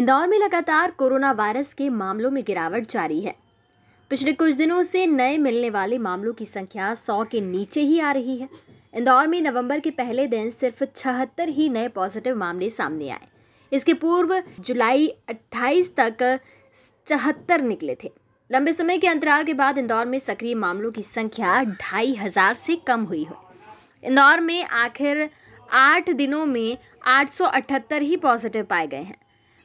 इंदौर में लगातार corona virus के मामलों में गिरावट जारी है पिछले कुछ दिनों से नए मिलने वाले मामलों की संख्या सौ के नीचे ही आ रही है इंदौर में नवंबर के पहले दिन सिर्फ छहत्तर ही नए पॉजिटिव मामले सामने आए इसके पूर्व जुलाई 28 तक चौहत्तर निकले थे लंबे समय के अंतराल के बाद इंदौर में सक्रिय मामलों की संख्या ढाई हज़ार से कम हुई है इंदौर में आखिर आठ दिनों में 878 ही पॉजिटिव पाए गए हैं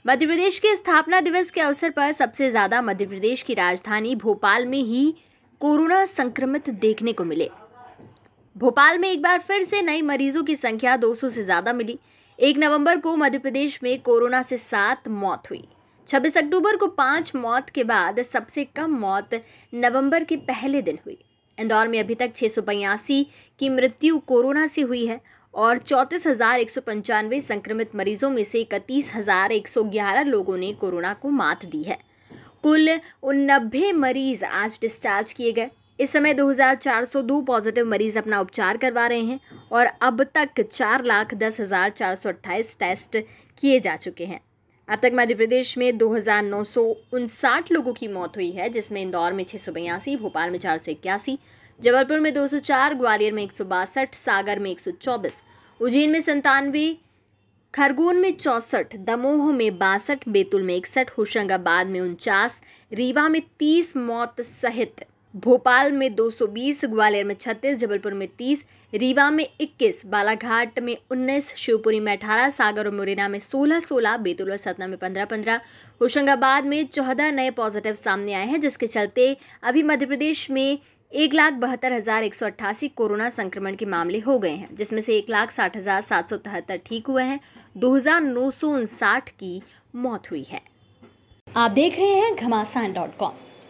मध्य प्रदेश के स्थापना दिवस के अवसर पर सबसे ज़्यादा मध्य प्रदेश की राजधानी भोपाल में ही कोरोना संक्रमित देखने को मिले भोपाल में एक बार फिर से नए मरीजों की संख्या 200 से ज़्यादा मिली एक नवंबर को मध्य प्रदेश में कोरोना से सात मौत हुई 26 अक्टूबर को पाँच मौत के बाद सबसे कम मौत नवंबर के पहले दिन हुई इंदौर में अभी तक छः की मृत्यु कोरोना से हुई है और चौंतीस हज़ार एक सौ पंचानवे संक्रमित मरीजों में से इकतीस हज़ार एक सौ ग्यारह लोगों ने कोरोना को मात दी है कुल उनबे मरीज आज डिस्चार्ज किए गए इस समय 2,402 पॉजिटिव मरीज अपना उपचार करवा रहे हैं और अब तक चार लाख दस हज़ार चार सौ अट्ठाईस टेस्ट किए जा चुके हैं अब तक मध्य प्रदेश में दो लोगों की मौत हुई है जिसमें इंदौर में छः भोपाल में चार जबलपुर में 204, ग्वालियर में एक सागर में 124, उज्जैन में संतानवे खरगोन में चौसठ दमोह में बासठ बैतूल में इकसठ होशंगाबाद में उनचास रीवा में तीस मौत सहित भोपाल में 220, ग्वालियर में 36, जबलपुर में 30, रीवा में 21, बालाघाट में 19, शिवपुरी में 18, सागर और मुरैना में 16, 16, बैतूल और सतना में 15, 15, होशंगाबाद में 14 नए पॉजिटिव सामने आए हैं जिसके चलते अभी मध्य प्रदेश में एक लाख बहत्तर हज़ार एक सौ अट्ठासी कोरोना संक्रमण के मामले हो गए हैं जिसमें से एक लाख साठ हज़ार सात सौ तिहत्तर ठीक हुए हैं दो हज़ार नौ सौ उनसाठ की मौत हुई है आप देख रहे हैं घमासान डॉट कॉम